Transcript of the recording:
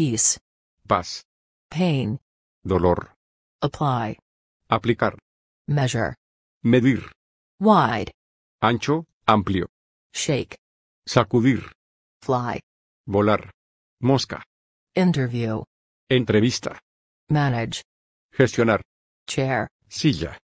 Peace. Paz. Pain. Dolor. Apply. Aplicar. Measure. Medir. Wide. Ancho, amplio. Shake. Sacudir. Fly. Volar. Mosca. Interview. Entrevista. Manage. Gestionar. Chair. Silla.